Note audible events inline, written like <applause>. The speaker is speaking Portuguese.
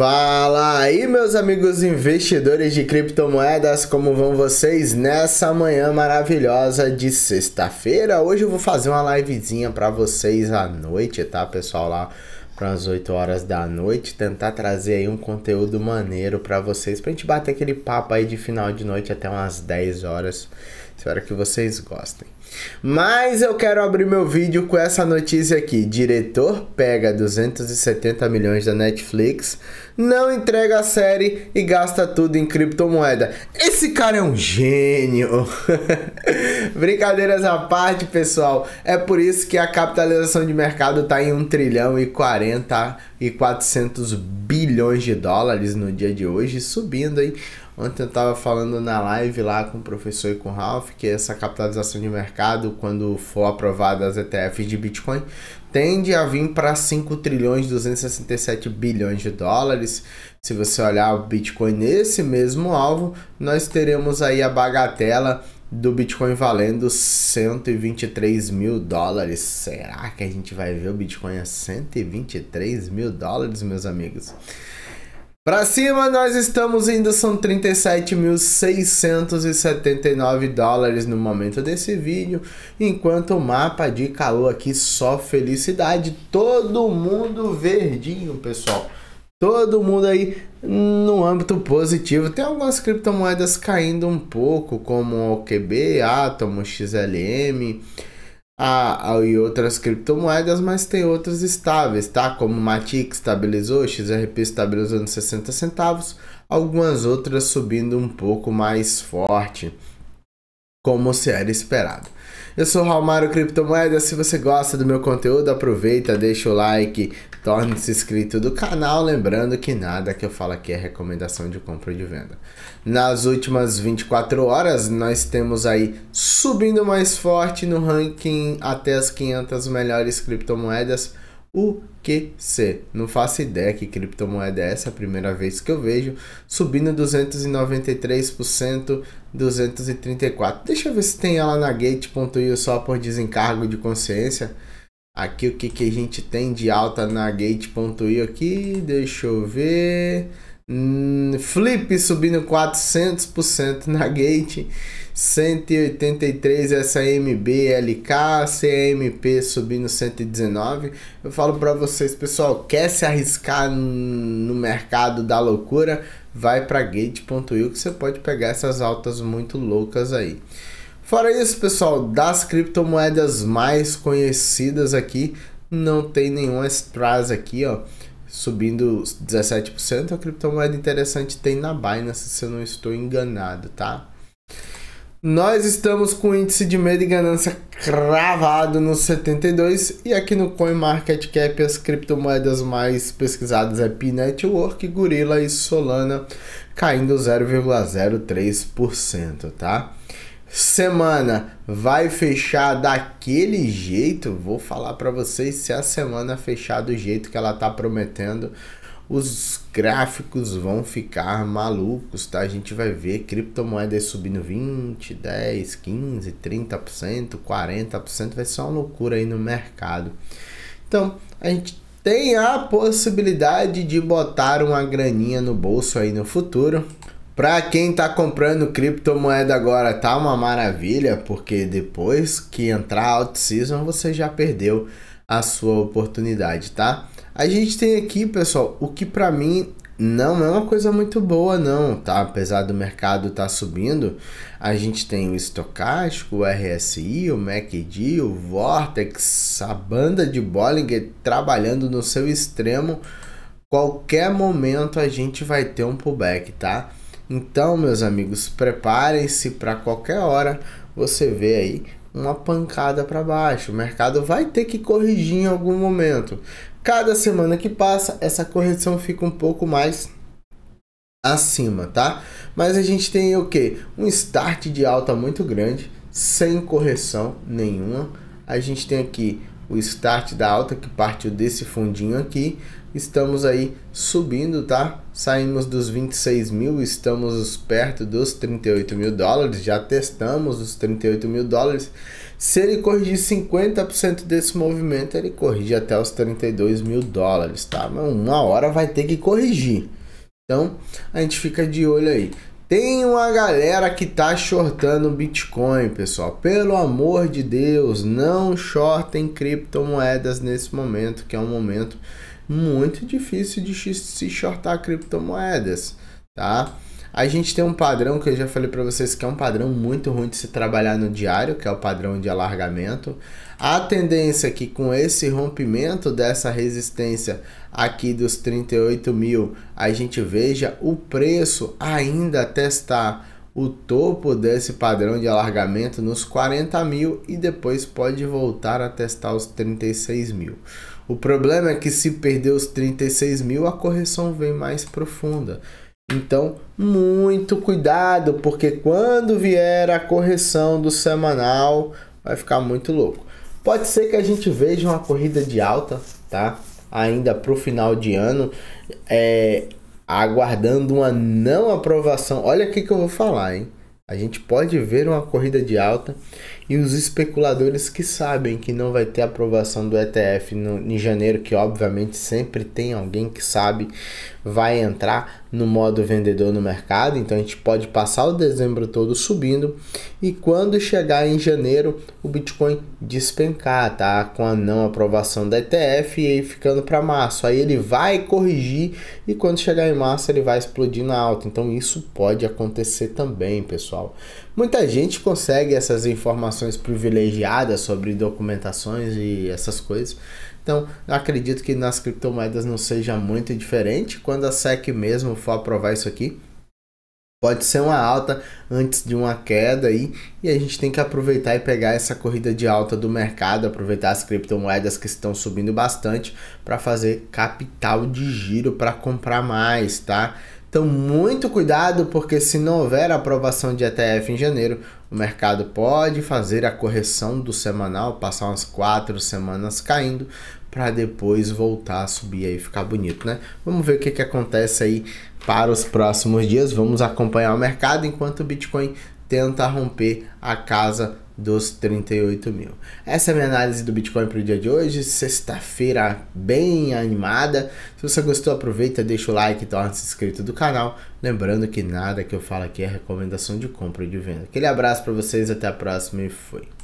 Fala aí, meus amigos investidores de criptomoedas, como vão vocês nessa manhã maravilhosa de sexta-feira? Hoje eu vou fazer uma livezinha para vocês à noite, tá, pessoal? Lá para as 8 horas da noite, tentar trazer aí um conteúdo maneiro para vocês, pra gente bater aquele papo aí de final de noite até umas 10 horas. Espero que vocês gostem. Mas eu quero abrir meu vídeo com essa notícia aqui. Diretor pega 270 milhões da Netflix, não entrega a série e gasta tudo em criptomoeda. Esse cara é um gênio. <laughs> Brincadeiras à parte, pessoal. É por isso que a capitalização de mercado está em 1 trilhão e 40 e 400 bilhões de dólares no dia de hoje, subindo aí Ontem eu estava falando na live lá com o professor e com o Ralph que essa capitalização de mercado, quando for aprovada as ETFs de Bitcoin, tende a vir para 5 trilhões 267 bilhões de dólares. Se você olhar o Bitcoin nesse mesmo alvo, nós teremos aí a bagatela do Bitcoin valendo 123 mil dólares. Será que a gente vai ver o Bitcoin a 123 mil dólares, meus amigos? Pra cima, nós estamos indo, são 37.679 dólares no momento desse vídeo, enquanto o mapa de calor aqui só felicidade, todo mundo verdinho, pessoal. Todo mundo aí no âmbito positivo. Tem algumas criptomoedas caindo um pouco, como o Atom, XLM, a, a, e outras criptomoedas, mas tem outras estáveis, tá? Como Matic estabilizou, XRP estabilizou nos 60 centavos, algumas outras subindo um pouco mais forte como se era esperado. Eu sou Romário Criptomoedas, se você gosta do meu conteúdo, aproveita, deixa o like, torne-se inscrito do canal, lembrando que nada que eu falo aqui é recomendação de compra ou de venda. Nas últimas 24 horas, nós temos aí subindo mais forte no ranking até as 500 melhores criptomoedas, o que ser. Não faço ideia que criptomoeda é essa, é a primeira vez que eu vejo, subindo 293%, 234%. Deixa eu ver se tem ela na gate.io só por desencargo de consciência. Aqui o que, que a gente tem de alta na gate.io aqui, deixa eu ver. Hum, flip subindo 400% na gate. 183 SAMB LK, CMP subindo 119. Eu falo para vocês, pessoal, quer se arriscar no mercado da loucura? Vai para gate.io que você pode pegar essas altas muito loucas aí. Fora isso, pessoal, das criptomoedas mais conhecidas aqui, não tem nenhuma Stras aqui, ó subindo 17%. A criptomoeda interessante tem na Binance, se eu não estou enganado, tá? Nós estamos com o índice de medo e ganância cravado nos 72 e aqui no CoinMarketCap as criptomoedas mais pesquisadas é p Gorilla e Solana, caindo 0,03%, tá? Semana vai fechar daquele jeito? Vou falar para vocês se a semana fechar do jeito que ela tá prometendo, os gráficos vão ficar malucos, tá? A gente vai ver criptomoedas subindo 20, 10, 15, 30%, 40%, vai ser uma loucura aí no mercado. Então, a gente tem a possibilidade de botar uma graninha no bolso aí no futuro. Para quem tá comprando criptomoeda agora, tá uma maravilha, porque depois que entrar a out season, você já perdeu a sua oportunidade, tá? A gente tem aqui, pessoal, o que para mim não é uma coisa muito boa não, tá? Apesar do mercado estar tá subindo, a gente tem o estocástico, o RSI, o MACD, o Vortex, a banda de Bollinger trabalhando no seu extremo. Qualquer momento a gente vai ter um pullback, tá? Então, meus amigos, preparem-se para qualquer hora você ver aí uma pancada para baixo. O mercado vai ter que corrigir em algum momento, Cada semana que passa, essa correção fica um pouco mais acima, tá? Mas a gente tem o que? Um start de alta muito grande, sem correção nenhuma. A gente tem aqui o start da alta que partiu desse fundinho aqui. Estamos aí subindo, tá? Saímos dos 26 mil, estamos perto dos 38 mil dólares, já testamos os 38 mil dólares. Se ele corrigir 50% desse movimento, ele corrige até os 32 mil dólares, tá? Mas uma hora vai ter que corrigir. Então, a gente fica de olho aí. Tem uma galera que tá shortando Bitcoin, pessoal. Pelo amor de Deus, não shortem criptomoedas nesse momento, que é um momento muito difícil de se shortar criptomoedas, tá? A gente tem um padrão que eu já falei para vocês que é um padrão muito ruim de se trabalhar no diário, que é o padrão de alargamento. A tendência é que com esse rompimento dessa resistência aqui dos 38 mil, a gente veja o preço ainda testar o topo desse padrão de alargamento nos 40 mil e depois pode voltar a testar os 36 mil. O problema é que se perder os 36 mil, a correção vem mais profunda. Então, muito cuidado, porque quando vier a correção do semanal, vai ficar muito louco. Pode ser que a gente veja uma corrida de alta, tá? Ainda para o final de ano, é, aguardando uma não aprovação. Olha o que eu vou falar, hein? A gente pode ver uma corrida de alta e os especuladores que sabem que não vai ter aprovação do ETF no, em janeiro, que obviamente sempre tem alguém que sabe, vai entrar no modo vendedor no mercado. Então a gente pode passar o dezembro todo subindo e quando chegar em janeiro o Bitcoin despencar, tá? Com a não aprovação da ETF e aí ficando para março. Aí ele vai corrigir e quando chegar em março ele vai explodir na alta. Então isso pode acontecer também, pessoal. Muita gente consegue essas informações privilegiadas sobre documentações e essas coisas. Então, acredito que nas criptomoedas não seja muito diferente. Quando a SEC mesmo for aprovar isso aqui, pode ser uma alta antes de uma queda aí, e a gente tem que aproveitar e pegar essa corrida de alta do mercado, aproveitar as criptomoedas que estão subindo bastante para fazer capital de giro para comprar mais, tá? Então, muito cuidado, porque se não houver aprovação de ETF em janeiro, o mercado pode fazer a correção do semanal, passar umas quatro semanas caindo, para depois voltar a subir e ficar bonito, né? Vamos ver o que, que acontece aí para os próximos dias. Vamos acompanhar o mercado enquanto o Bitcoin tenta romper a casa dos 38 mil. Essa é a minha análise do Bitcoin para o dia de hoje, sexta-feira bem animada. Se você gostou, aproveita, deixa o like, torna-se inscrito do canal. Lembrando que nada que eu falo aqui é recomendação de compra e de venda. Aquele abraço para vocês, até a próxima e fui.